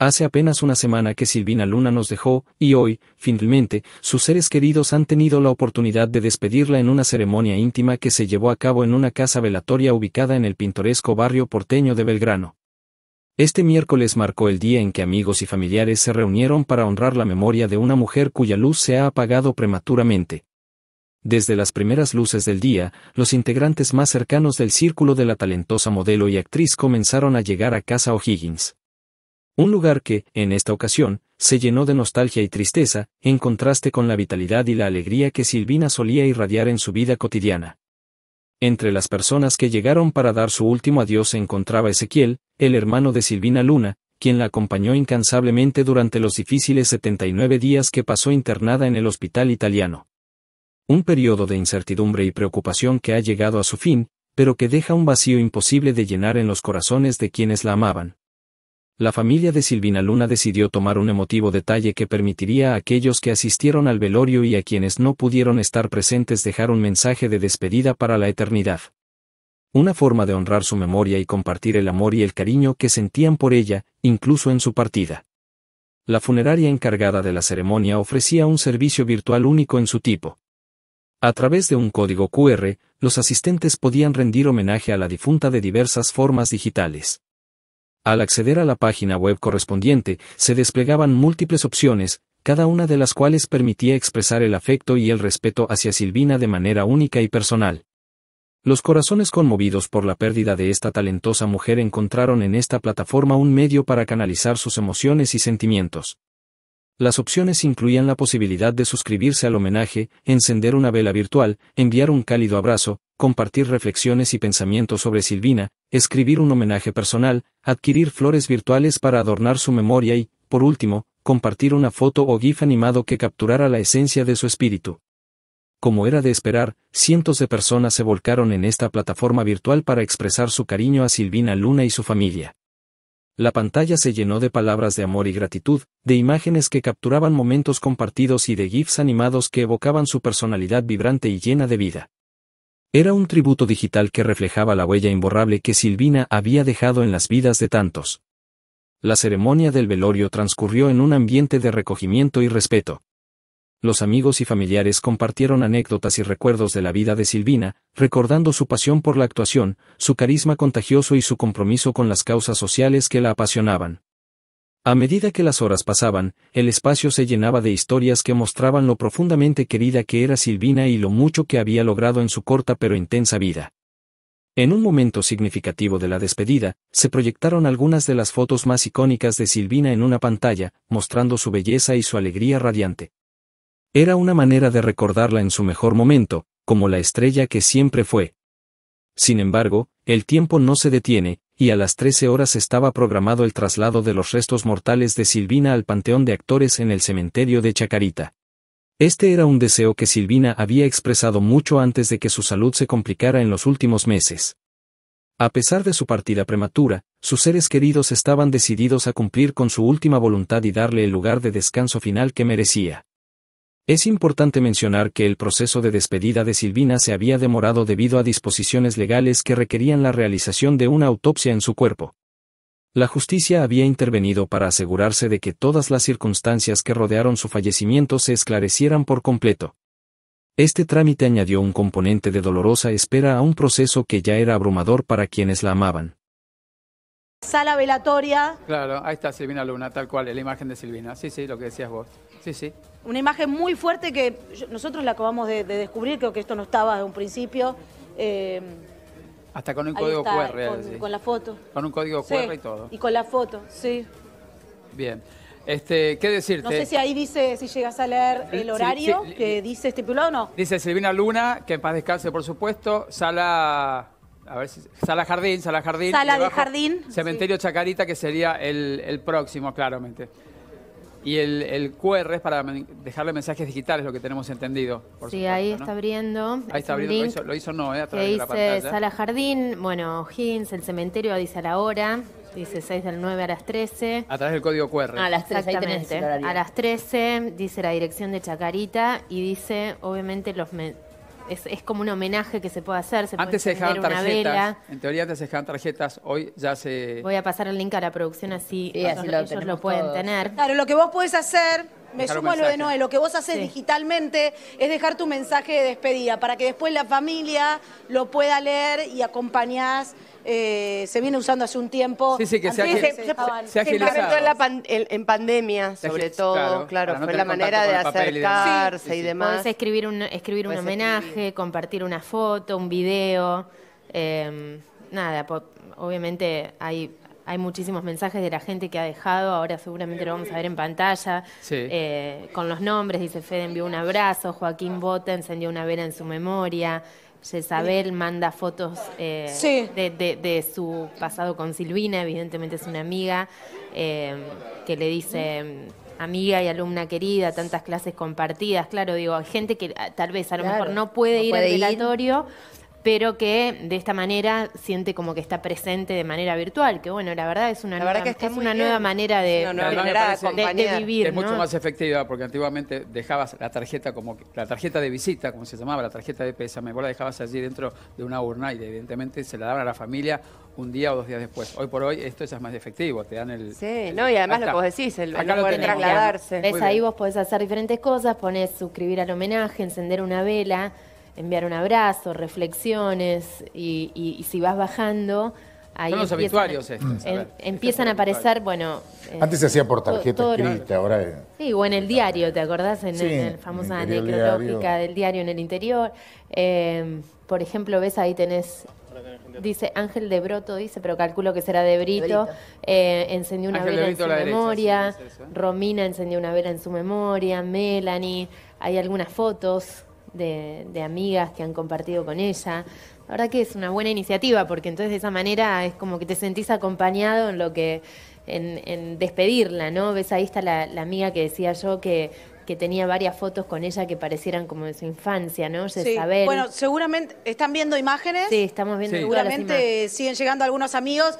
Hace apenas una semana que Silvina Luna nos dejó, y hoy, finalmente, sus seres queridos han tenido la oportunidad de despedirla en una ceremonia íntima que se llevó a cabo en una casa velatoria ubicada en el pintoresco barrio porteño de Belgrano. Este miércoles marcó el día en que amigos y familiares se reunieron para honrar la memoria de una mujer cuya luz se ha apagado prematuramente. Desde las primeras luces del día, los integrantes más cercanos del círculo de la talentosa modelo y actriz comenzaron a llegar a casa O'Higgins. Un lugar que, en esta ocasión, se llenó de nostalgia y tristeza, en contraste con la vitalidad y la alegría que Silvina solía irradiar en su vida cotidiana. Entre las personas que llegaron para dar su último adiós se encontraba Ezequiel, el hermano de Silvina Luna, quien la acompañó incansablemente durante los difíciles 79 días que pasó internada en el hospital italiano. Un periodo de incertidumbre y preocupación que ha llegado a su fin, pero que deja un vacío imposible de llenar en los corazones de quienes la amaban la familia de Silvina Luna decidió tomar un emotivo detalle que permitiría a aquellos que asistieron al velorio y a quienes no pudieron estar presentes dejar un mensaje de despedida para la eternidad. Una forma de honrar su memoria y compartir el amor y el cariño que sentían por ella, incluso en su partida. La funeraria encargada de la ceremonia ofrecía un servicio virtual único en su tipo. A través de un código QR, los asistentes podían rendir homenaje a la difunta de diversas formas digitales. Al acceder a la página web correspondiente, se desplegaban múltiples opciones, cada una de las cuales permitía expresar el afecto y el respeto hacia Silvina de manera única y personal. Los corazones conmovidos por la pérdida de esta talentosa mujer encontraron en esta plataforma un medio para canalizar sus emociones y sentimientos. Las opciones incluían la posibilidad de suscribirse al homenaje, encender una vela virtual, enviar un cálido abrazo, compartir reflexiones y pensamientos sobre Silvina, escribir un homenaje personal, adquirir flores virtuales para adornar su memoria y, por último, compartir una foto o GIF animado que capturara la esencia de su espíritu. Como era de esperar, cientos de personas se volcaron en esta plataforma virtual para expresar su cariño a Silvina Luna y su familia la pantalla se llenó de palabras de amor y gratitud, de imágenes que capturaban momentos compartidos y de GIFs animados que evocaban su personalidad vibrante y llena de vida. Era un tributo digital que reflejaba la huella imborrable que Silvina había dejado en las vidas de tantos. La ceremonia del velorio transcurrió en un ambiente de recogimiento y respeto, los amigos y familiares compartieron anécdotas y recuerdos de la vida de Silvina, recordando su pasión por la actuación, su carisma contagioso y su compromiso con las causas sociales que la apasionaban. A medida que las horas pasaban, el espacio se llenaba de historias que mostraban lo profundamente querida que era Silvina y lo mucho que había logrado en su corta pero intensa vida. En un momento significativo de la despedida, se proyectaron algunas de las fotos más icónicas de Silvina en una pantalla, mostrando su belleza y su alegría radiante. Era una manera de recordarla en su mejor momento, como la estrella que siempre fue. Sin embargo, el tiempo no se detiene, y a las 13 horas estaba programado el traslado de los restos mortales de Silvina al Panteón de Actores en el cementerio de Chacarita. Este era un deseo que Silvina había expresado mucho antes de que su salud se complicara en los últimos meses. A pesar de su partida prematura, sus seres queridos estaban decididos a cumplir con su última voluntad y darle el lugar de descanso final que merecía. Es importante mencionar que el proceso de despedida de Silvina se había demorado debido a disposiciones legales que requerían la realización de una autopsia en su cuerpo. La justicia había intervenido para asegurarse de que todas las circunstancias que rodearon su fallecimiento se esclarecieran por completo. Este trámite añadió un componente de dolorosa espera a un proceso que ya era abrumador para quienes la amaban sala velatoria. Claro, ahí está Silvina Luna, tal cual, la imagen de Silvina. Sí, sí, lo que decías vos. Sí, sí. Una imagen muy fuerte que nosotros la acabamos de, descubrir, creo que esto no estaba de un principio. Eh, Hasta con un código QR. Con, la foto. Con un código QR y todo. Y con la foto, sí. Bien. Este, ¿Qué decirte? No sé si ahí dice, si llegas a leer el horario que dice estipulado o no. Dice Silvina Luna, que en paz descanse, por supuesto. Sala a ver si, Sala Jardín, Sala Jardín. Sala de Jardín. Cementerio Chacarita, que sería el, próximo, claramente. Y el, QR es para dejarle mensajes digitales, lo que tenemos entendido. sí, ahí está abriendo. Ahí está abriendo, lo hizo, no, ¿eh? a través que de la dice Sala Jardín, bueno, Hins, el cementerio dice a la hora, dice 6 del 9 a las 13. A través del código QR. Ah, a las 13, Exactamente. a las 13, dice la dirección de Chacarita y dice, obviamente, los... mensajes es, como un homenaje que se puede hacer. antes se dejaban tarjetas, en teoría antes se dejaban tarjetas, hoy ya se... Voy a pasar el link a la producción así, lo pueden tener. Claro, lo que vos podés hacer, me sumo a lo de Noé, lo que vos haces digitalmente es dejar tu mensaje de despedida para que después la familia lo pueda leer y acompañás eh, se viene usando hace un tiempo. Sí, sí, que se, ha en, pandemia, sobre todo, claro, fue la manera de acercarse y, demás. Podés escribir un, escribir un homenaje, compartir una foto, un video. Em, nada, obviamente hay, hay muchísimos mensajes de la gente que ha dejado, ahora seguramente lo vamos a ver en pantalla, eh, con los nombres, dice Fede envió un abrazo, Joaquín Bota encendió una vela en su memoria, Jezabel manda fotos eh, de, su pasado con Silvina, evidentemente es una amiga, eh, que le dice mm, amiga y alumna querida, tantas clases compartidas, claro, digo, hay gente que ah, tal vez a lo mejor no puede ir al velatorio, pero que de esta manera siente como que está presente de manera virtual, que bueno, la verdad es una, nueva, es una nueva manera de, vivir. Es mucho más efectiva porque antiguamente dejabas la tarjeta como la tarjeta de visita, como se llamaba, la tarjeta de pésame, vos la dejabas allí dentro de una urna y evidentemente se la daban a la familia un día o dos días después. Hoy por hoy esto ya es más efectivo, te dan el... Sí, no, y además lo que vos decís, el, acá trasladarse. ahí vos podés hacer diferentes cosas, ponés suscribir al homenaje, encender una vela, enviar un abrazo, reflexiones, y, si vas bajando... Ahí los habituarios empiezan a aparecer, bueno... Eh, Antes se hacía por tarjeta escrita, ahora... sí, o en el diario, ¿te acordás? En, la famosa necrológica del diario en el interior. Eh, por ejemplo, ves ahí tenés... Dice Ángel de Broto, dice, pero calculo que será de Brito. Eh, encendió una vela en su memoria. Romina encendió una vela en su memoria. Melanie. Hay algunas fotos de, amigas que han compartido con ella. La verdad que es una buena iniciativa porque entonces de esa manera es como que te sentís acompañado en lo que en, despedirla, ¿no? Ves ahí está la, amiga que decía yo que que tenía varias fotos con ella que parecieran como de su infancia, ¿no? Sí. Bueno, seguramente están viendo imágenes. Sí, estamos viendo Seguramente siguen llegando algunos amigos.